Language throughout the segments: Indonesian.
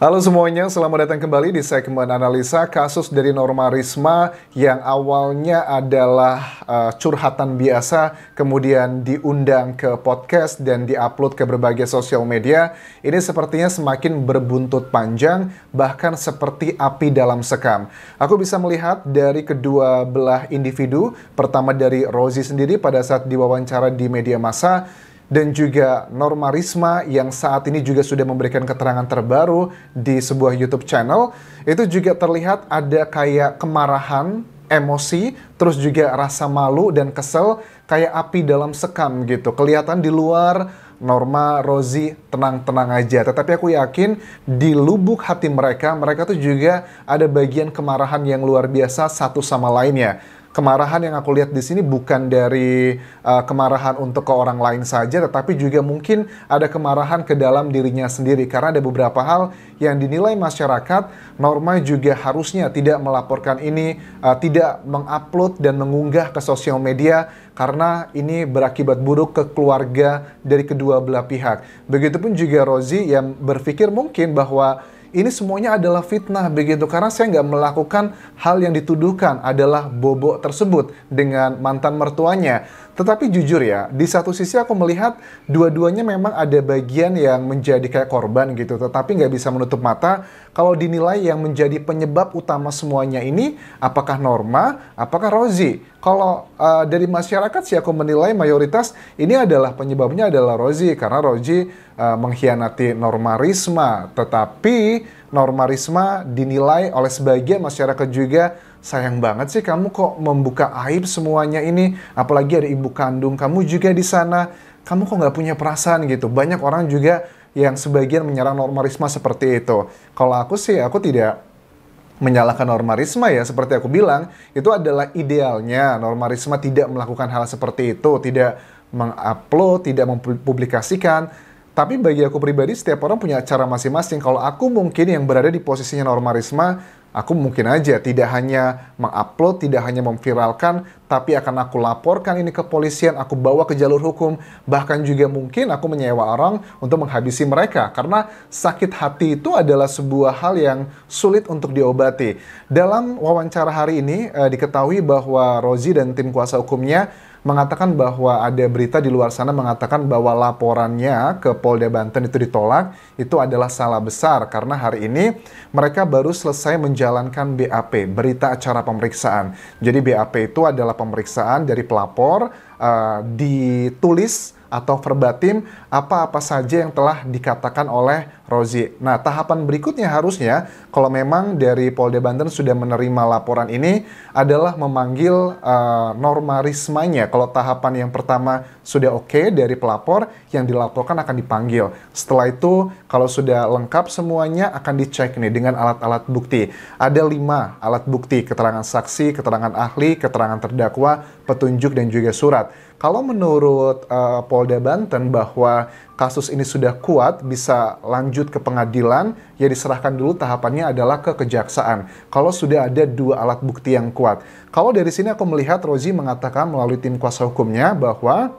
Halo semuanya, selamat datang kembali di segmen analisa kasus dari Norma Risma yang awalnya adalah uh, curhatan biasa, kemudian diundang ke podcast dan diupload ke berbagai sosial media. Ini sepertinya semakin berbuntut panjang, bahkan seperti api dalam sekam. Aku bisa melihat dari kedua belah individu, pertama dari Rosie sendiri pada saat diwawancara di media massa, dan juga Norma Risma yang saat ini juga sudah memberikan keterangan terbaru di sebuah YouTube channel itu juga terlihat ada kayak kemarahan emosi, terus juga rasa malu dan kesel kayak api dalam sekam gitu. Kelihatan di luar Norma, Rozi tenang-tenang aja. Tetapi aku yakin di lubuk hati mereka, mereka tuh juga ada bagian kemarahan yang luar biasa satu sama lainnya kemarahan yang aku lihat di sini bukan dari uh, kemarahan untuk ke orang lain saja, tetapi juga mungkin ada kemarahan ke dalam dirinya sendiri karena ada beberapa hal yang dinilai masyarakat. Norma juga harusnya tidak melaporkan ini, uh, tidak mengupload dan mengunggah ke sosial media karena ini berakibat buruk ke keluarga dari kedua belah pihak. Begitupun juga Rozi yang berpikir mungkin bahwa ini semuanya adalah fitnah begitu karena saya nggak melakukan hal yang dituduhkan adalah bobok tersebut dengan mantan mertuanya. Tetapi jujur ya, di satu sisi aku melihat dua-duanya memang ada bagian yang menjadi kayak korban gitu, tetapi nggak bisa menutup mata kalau dinilai yang menjadi penyebab utama semuanya ini apakah Norma, apakah Rozi. Kalau uh, dari masyarakat sih aku menilai mayoritas ini adalah penyebabnya adalah Rozi karena Rozi uh, mengkhianati Norma Risma, tetapi Norma Risma dinilai oleh sebagian masyarakat juga sayang banget sih kamu kok membuka aib semuanya ini, apalagi ada ibu kandung kamu juga di sana, kamu kok nggak punya perasaan gitu. Banyak orang juga yang sebagian menyerang normalisme seperti itu. Kalau aku sih, aku tidak menyalahkan normalisme ya, seperti aku bilang, itu adalah idealnya normalisme tidak melakukan hal seperti itu, tidak mengupload, tidak mempublikasikan, tapi bagi aku pribadi, setiap orang punya cara masing-masing. Kalau aku mungkin yang berada di posisinya normalisme, Aku mungkin aja tidak hanya mengupload, tidak hanya memviralkan, tapi akan aku laporkan ini ke polisian, aku bawa ke jalur hukum, bahkan juga mungkin aku menyewa orang untuk menghabisi mereka. Karena sakit hati itu adalah sebuah hal yang sulit untuk diobati. Dalam wawancara hari ini eh, diketahui bahwa Rozi dan tim kuasa hukumnya mengatakan bahwa ada berita di luar sana mengatakan bahwa laporannya ke Polda Banten itu ditolak, itu adalah salah besar karena hari ini mereka baru selesai menjalankan BAP, berita acara pemeriksaan. Jadi BAP itu adalah pemeriksaan dari pelapor uh, ditulis atau verbatim apa-apa saja yang telah dikatakan oleh Rozi. Nah, tahapan berikutnya harusnya kalau memang dari Polda Banten sudah menerima laporan ini adalah memanggil uh, eh, Norma Rismanya. Kalau tahapan yang pertama sudah oke okay dari pelapor, yang dilaporkan akan dipanggil. Setelah itu, kalau sudah lengkap semuanya akan dicek nih dengan alat-alat bukti. Ada lima alat bukti, keterangan saksi, keterangan ahli, keterangan terdakwa, petunjuk dan juga surat. Kalau menurut uh, Polda Banten bahwa kasus ini sudah kuat bisa lanjut ke pengadilan, ya diserahkan dulu tahapannya adalah ke kejaksaan. Kalau sudah ada dua alat bukti yang kuat. Kalau dari sini aku melihat Rozi mengatakan melalui tim kuasa hukumnya bahwa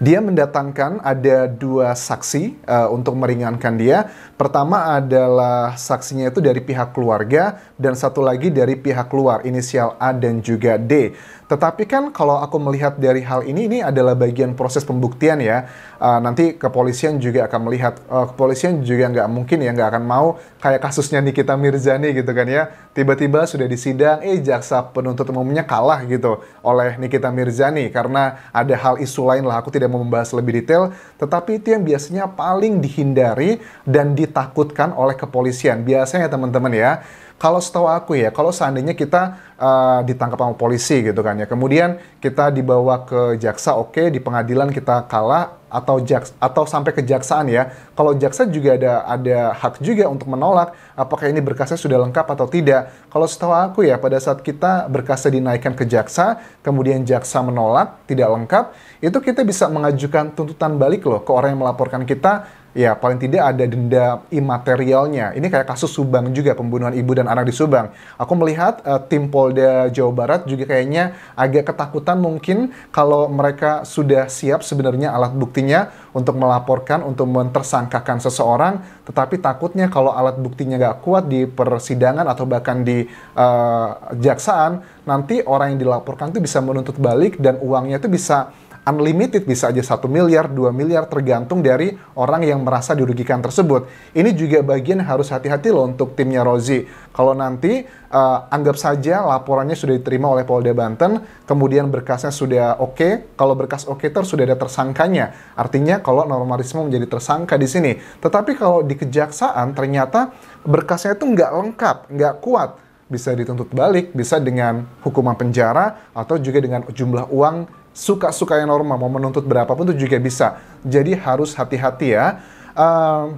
dia mendatangkan ada dua saksi uh, untuk meringankan dia. Pertama adalah saksinya itu dari pihak keluarga dan satu lagi dari pihak luar, inisial A dan juga D. Tetapi kan kalau aku melihat dari hal ini, ini adalah bagian proses pembuktian ya. Uh, nanti kepolisian juga akan melihat, uh, kepolisian juga nggak mungkin ya, nggak akan mau kayak kasusnya Nikita Mirzani gitu kan ya. Tiba-tiba sudah disidang, eh jaksa penuntut umumnya kalah gitu oleh Nikita Mirzani karena ada hal isu lain lah. Aku tidak mau membahas lebih detail, tetapi itu yang biasanya paling dihindari dan di ditakutkan oleh kepolisian. Biasanya teman-teman ya, kalau setahu aku ya, kalau seandainya kita uh, ditangkap sama polisi gitu kan ya, kemudian kita dibawa ke jaksa, oke, okay, di pengadilan kita kalah atau jaks atau sampai ke jaksaan ya. Kalau jaksa juga ada ada hak juga untuk menolak apakah ini berkasnya sudah lengkap atau tidak. Kalau setahu aku ya, pada saat kita berkasnya dinaikkan ke jaksa, kemudian jaksa menolak tidak lengkap, itu kita bisa mengajukan tuntutan balik loh ke orang yang melaporkan kita ya paling tidak ada denda imaterialnya. Ini kayak kasus Subang juga pembunuhan ibu dan anak di Subang. Aku melihat uh, tim Polda Jawa Barat juga kayaknya agak ketakutan mungkin kalau mereka sudah siap sebenarnya alat buktinya untuk melaporkan untuk mentersangkakan seseorang, tetapi takutnya kalau alat buktinya nggak kuat di persidangan atau bahkan di uh, jaksaan, nanti orang yang dilaporkan itu bisa menuntut balik dan uangnya itu bisa unlimited bisa aja satu miliar, 2 miliar tergantung dari orang yang merasa dirugikan tersebut. Ini juga bagian harus hati-hati loh untuk timnya Rozi. Kalau nanti uh, anggap saja laporannya sudah diterima oleh Polda Banten, kemudian berkasnya sudah oke, okay. kalau berkas oke okay, terus sudah ada tersangkanya. Artinya kalau normalisme menjadi tersangka di sini. Tetapi kalau di kejaksaan ternyata berkasnya itu nggak lengkap, nggak kuat bisa dituntut balik, bisa dengan hukuman penjara atau juga dengan jumlah uang suka-suka yang normal, mau menuntut berapapun itu juga bisa. Jadi harus hati-hati ya. Uh,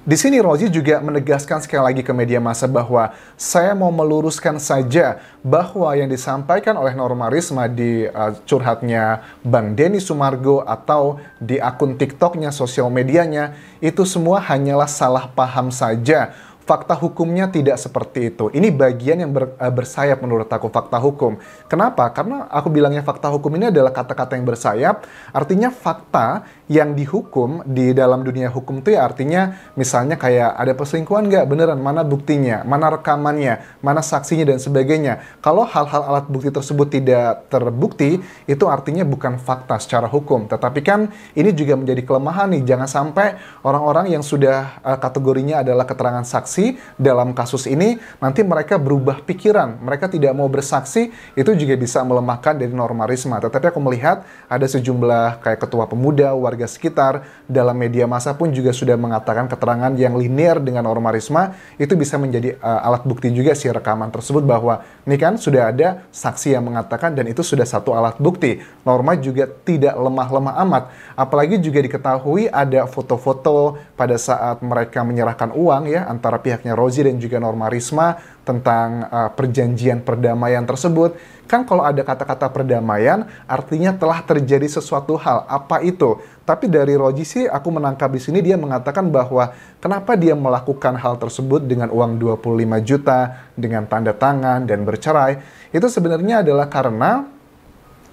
di sini Rozi juga menegaskan sekali lagi ke media massa bahwa saya mau meluruskan saja bahwa yang disampaikan oleh Norma Risma di uh, curhatnya Bang Denny Sumargo atau di akun TikToknya, sosial medianya, itu semua hanyalah salah paham saja fakta hukumnya tidak seperti itu. Ini bagian yang ber, uh, bersayap menurut aku fakta hukum. Kenapa? Karena aku bilangnya fakta hukum ini adalah kata-kata yang bersayap. Artinya fakta yang dihukum di dalam dunia hukum itu ya artinya misalnya kayak ada perselingkuhan nggak beneran? Mana buktinya? Mana rekamannya? Mana saksinya dan sebagainya? Kalau hal-hal alat bukti tersebut tidak terbukti, itu artinya bukan fakta secara hukum. Tetapi kan ini juga menjadi kelemahan nih. Jangan sampai orang-orang yang sudah uh, kategorinya adalah keterangan saksi bersaksi dalam kasus ini, nanti mereka berubah pikiran, mereka tidak mau bersaksi, itu juga bisa melemahkan dari normalisme. Tetapi aku melihat ada sejumlah kayak ketua pemuda, warga sekitar, dalam media massa pun juga sudah mengatakan keterangan yang linear dengan normalisme, itu bisa menjadi uh, alat bukti juga si rekaman tersebut bahwa ini kan sudah ada saksi yang mengatakan dan itu sudah satu alat bukti. Norma juga tidak lemah-lemah amat, apalagi juga diketahui ada foto-foto pada saat mereka menyerahkan uang ya antara pihak pihaknya Rozi dan juga Norma Risma tentang uh, perjanjian perdamaian tersebut. Kan kalau ada kata-kata perdamaian, artinya telah terjadi sesuatu hal. Apa itu? Tapi dari Roji sih aku menangkap di sini dia mengatakan bahwa kenapa dia melakukan hal tersebut dengan uang 25 juta, dengan tanda tangan dan bercerai. Itu sebenarnya adalah karena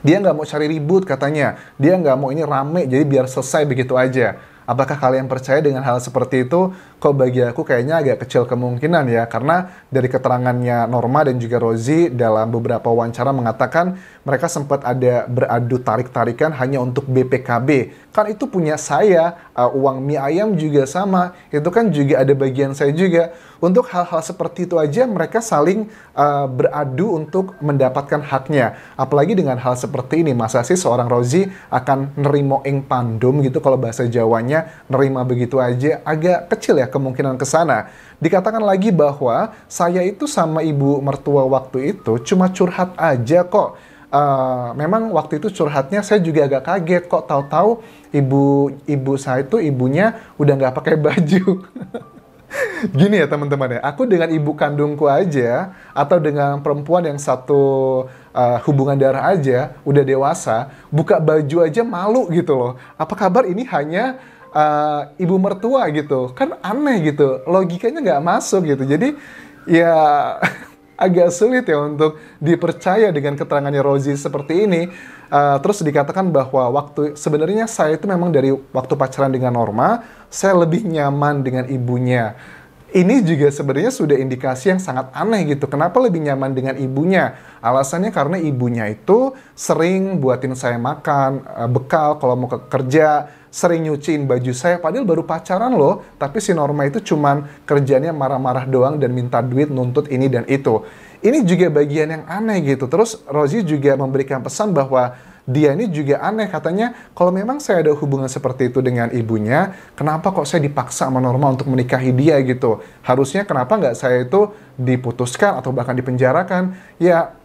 dia nggak mau cari ribut katanya. Dia nggak mau ini rame, jadi biar selesai begitu aja. Apakah kalian percaya dengan hal seperti itu? Kok bagi aku kayaknya agak kecil kemungkinan ya, karena dari keterangannya Norma dan juga Rozi dalam beberapa wawancara mengatakan mereka sempat ada beradu tarik-tarikan hanya untuk BPKB. Kan itu punya saya, uh, uang mie ayam juga sama, itu kan juga ada bagian saya juga untuk hal-hal seperti itu aja mereka saling uh, beradu untuk mendapatkan haknya. Apalagi dengan hal seperti ini, masa sih seorang Rozi akan nerimo ing pandum gitu kalau bahasa Jawanya nerima begitu aja agak kecil ya kemungkinan ke sana. Dikatakan lagi bahwa saya itu sama ibu mertua waktu itu cuma curhat aja kok. Uh, memang waktu itu curhatnya saya juga agak kaget kok tahu-tahu ibu ibu saya itu ibunya udah nggak pakai baju. Gini ya teman-teman ya, aku dengan ibu kandungku aja atau dengan perempuan yang satu uh, hubungan darah aja, udah dewasa, buka baju aja malu gitu loh. Apa kabar ini hanya uh, ibu mertua gitu? Kan aneh gitu, logikanya nggak masuk gitu. Jadi ya agak sulit ya untuk dipercaya dengan keterangannya Rosie seperti ini. Uh, terus dikatakan bahwa waktu sebenarnya saya itu memang dari waktu pacaran dengan Norma, saya lebih nyaman dengan ibunya. Ini juga sebenarnya sudah indikasi yang sangat aneh gitu. Kenapa lebih nyaman dengan ibunya? Alasannya karena ibunya itu sering buatin saya makan, eh, bekal kalau mau ke kerja, sering nyuciin baju saya padahal baru pacaran loh tapi si Norma itu cuman kerjanya marah-marah doang dan minta duit nuntut ini dan itu ini juga bagian yang aneh gitu terus Rosie juga memberikan pesan bahwa dia ini juga aneh katanya kalau memang saya ada hubungan seperti itu dengan ibunya kenapa kok saya dipaksa sama Norma untuk menikahi dia gitu harusnya kenapa nggak saya itu diputuskan atau bahkan dipenjarakan ya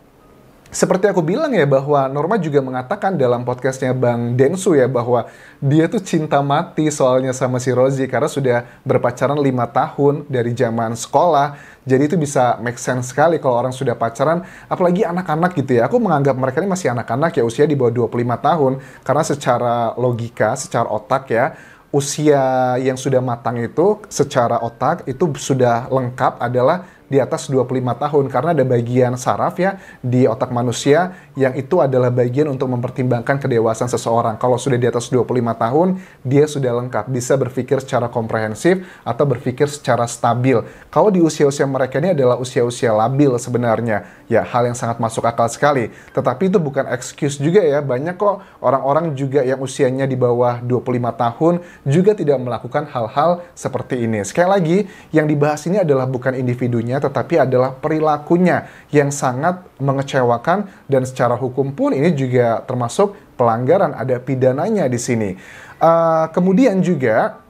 seperti aku bilang ya bahwa Norma juga mengatakan dalam podcastnya Bang Densu ya bahwa dia tuh cinta mati soalnya sama si Rozi karena sudah berpacaran lima tahun dari zaman sekolah jadi itu bisa make sense sekali kalau orang sudah pacaran apalagi anak-anak gitu ya aku menganggap mereka ini masih anak-anak ya usia di bawah 25 tahun karena secara logika secara otak ya usia yang sudah matang itu secara otak itu sudah lengkap adalah di atas 25 tahun karena ada bagian saraf ya di otak manusia yang itu adalah bagian untuk mempertimbangkan kedewasaan seseorang. Kalau sudah di atas 25 tahun, dia sudah lengkap, bisa berpikir secara komprehensif atau berpikir secara stabil. Kalau di usia-usia mereka ini adalah usia-usia labil sebenarnya. Ya, hal yang sangat masuk akal sekali. Tetapi itu bukan excuse juga ya. Banyak kok orang-orang juga yang usianya di bawah 25 tahun juga tidak melakukan hal-hal seperti ini. Sekali lagi, yang dibahas ini adalah bukan individunya tetapi adalah perilakunya yang sangat mengecewakan dan secara hukum pun ini juga termasuk pelanggaran ada pidananya di sini. Uh, kemudian juga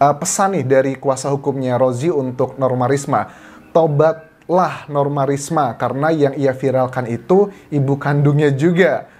uh, pesan nih dari kuasa hukumnya Rozi untuk Norma Risma, tobatlah Norma Risma karena yang ia viralkan itu ibu kandungnya juga.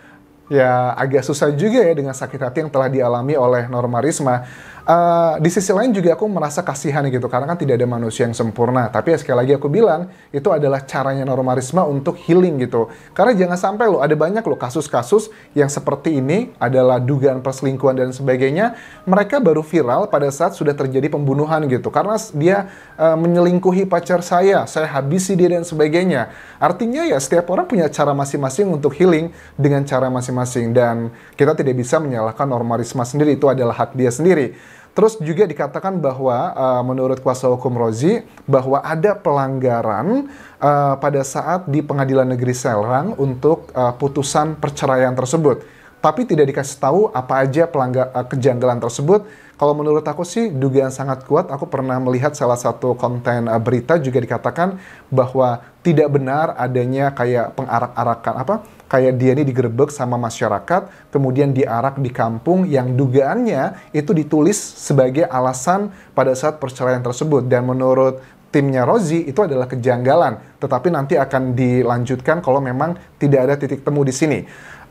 Ya agak susah juga ya dengan sakit hati yang telah dialami oleh Norma Risma. Eh, di sisi lain juga aku merasa kasihan gitu karena kan tidak ada manusia yang sempurna tapi ya sekali lagi aku bilang itu adalah caranya normalisme untuk healing gitu karena jangan sampai loh ada banyak loh kasus-kasus yang seperti ini adalah dugaan perselingkuhan dan sebagainya mereka baru viral pada saat sudah terjadi pembunuhan gitu karena dia uh, menyelingkuhi pacar saya saya habisi dia dan sebagainya artinya ya setiap orang punya cara masing-masing untuk healing dengan cara masing-masing dan kita tidak bisa menyalahkan normalisme sendiri itu adalah hak dia sendiri Terus juga dikatakan bahwa uh, menurut kuasa hukum Rozi bahwa ada pelanggaran uh, pada saat di Pengadilan Negeri Serang untuk uh, putusan perceraian tersebut. Tapi tidak dikasih tahu apa aja pelanggar uh, kejanggalan tersebut. Kalau menurut aku sih dugaan sangat kuat. Aku pernah melihat salah satu konten uh, berita juga dikatakan bahwa tidak benar adanya kayak pengarak-arakan apa kayak dia ini digerebek sama masyarakat, kemudian diarak di kampung yang dugaannya itu ditulis sebagai alasan pada saat perceraian tersebut. Dan menurut timnya Rozi itu adalah kejanggalan, tetapi nanti akan dilanjutkan kalau memang tidak ada titik temu di sini.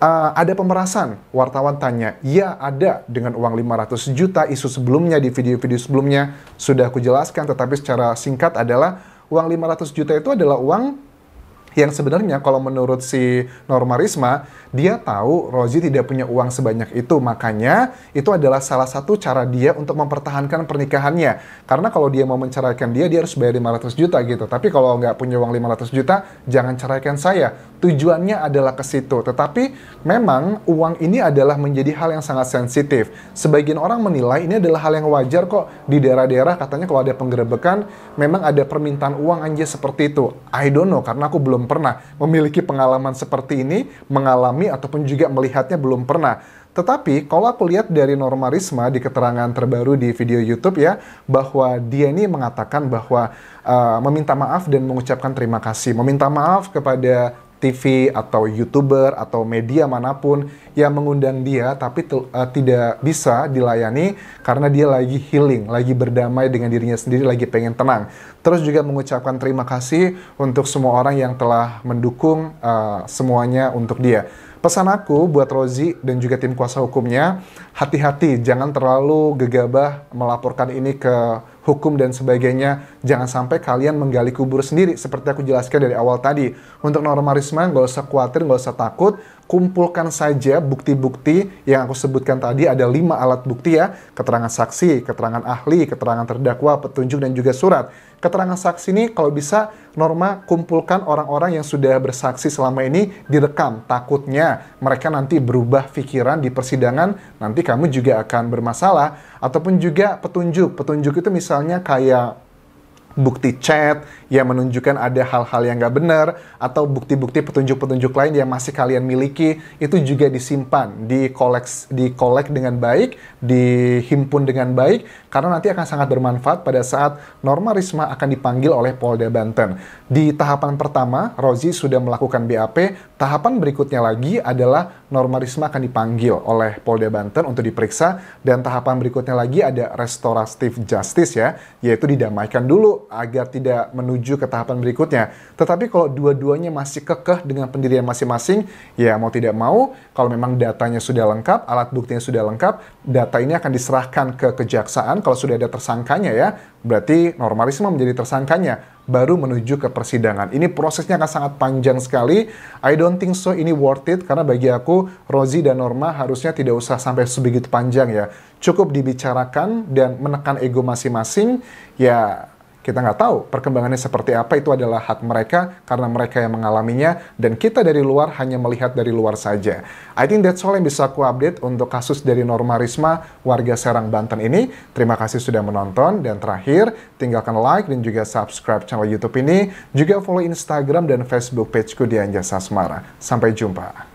Uh, ada pemerasan, wartawan tanya, ya ada dengan uang 500 juta, isu sebelumnya di video-video sebelumnya sudah aku jelaskan, tetapi secara singkat adalah uang 500 juta itu adalah uang yang sebenarnya kalau menurut si Norma Risma, dia tahu Rozi tidak punya uang sebanyak itu. Makanya itu adalah salah satu cara dia untuk mempertahankan pernikahannya. Karena kalau dia mau menceraikan dia, dia harus bayar 500 juta gitu. Tapi kalau nggak punya uang 500 juta, jangan ceraikan saya. Tujuannya adalah ke situ. Tetapi memang uang ini adalah menjadi hal yang sangat sensitif. Sebagian orang menilai ini adalah hal yang wajar kok di daerah-daerah katanya kalau ada penggerebekan memang ada permintaan uang anjir seperti itu. I don't know karena aku belum belum pernah memiliki pengalaman seperti ini, mengalami ataupun juga melihatnya belum pernah. Tetapi kalau aku lihat dari Norma Risma di keterangan terbaru di video YouTube ya bahwa dia ini mengatakan bahwa uh, meminta maaf dan mengucapkan terima kasih, meminta maaf kepada TV atau YouTuber atau media manapun yang mengundang dia tapi uh, tidak bisa dilayani karena dia lagi healing, lagi berdamai dengan dirinya sendiri, lagi pengen tenang. Terus juga mengucapkan terima kasih untuk semua orang yang telah mendukung uh, semuanya untuk dia. Pesan aku buat Rozi dan juga tim kuasa hukumnya, hati-hati jangan terlalu gegabah melaporkan ini ke hukum dan sebagainya. Jangan sampai kalian menggali kubur sendiri seperti aku jelaskan dari awal tadi. Untuk normalisme nggak usah khawatir, nggak usah takut kumpulkan saja bukti-bukti yang aku sebutkan tadi ada lima alat bukti ya keterangan saksi keterangan ahli keterangan terdakwa petunjuk dan juga surat keterangan saksi ini kalau bisa norma kumpulkan orang-orang yang sudah bersaksi selama ini direkam takutnya mereka nanti berubah pikiran di persidangan nanti kamu juga akan bermasalah ataupun juga petunjuk petunjuk itu misalnya kayak bukti chat yang menunjukkan ada hal-hal yang nggak benar atau bukti-bukti petunjuk-petunjuk lain yang masih kalian miliki itu juga disimpan, di koleks di kolek dengan baik, dihimpun dengan baik karena nanti akan sangat bermanfaat pada saat Norma Risma akan dipanggil oleh Polda Banten. Di tahapan pertama, Rozi sudah melakukan BAP. Tahapan berikutnya lagi adalah Norma Risma akan dipanggil oleh Polda Banten untuk diperiksa dan tahapan berikutnya lagi ada restoratif justice ya, yaitu didamaikan dulu agar tidak menuju ke tahapan berikutnya. Tetapi kalau dua-duanya masih kekeh dengan pendirian masing-masing, ya mau tidak mau kalau memang datanya sudah lengkap, alat buktinya sudah lengkap, data ini akan diserahkan ke kejaksaan kalau sudah ada tersangkanya ya, berarti normalisme menjadi tersangkanya baru menuju ke persidangan. Ini prosesnya akan sangat panjang sekali. I don't think so ini worth it karena bagi aku Rozi dan Norma harusnya tidak usah sampai sebegitu panjang ya. Cukup dibicarakan dan menekan ego masing-masing ya kita nggak tahu perkembangannya seperti apa itu adalah hak mereka karena mereka yang mengalaminya dan kita dari luar hanya melihat dari luar saja. I think that's all yang bisa aku update untuk kasus dari Norma Risma warga Serang Banten ini. Terima kasih sudah menonton dan terakhir tinggalkan like dan juga subscribe channel YouTube ini, juga follow Instagram dan Facebook pageku di Anjasa Semara. Sampai jumpa.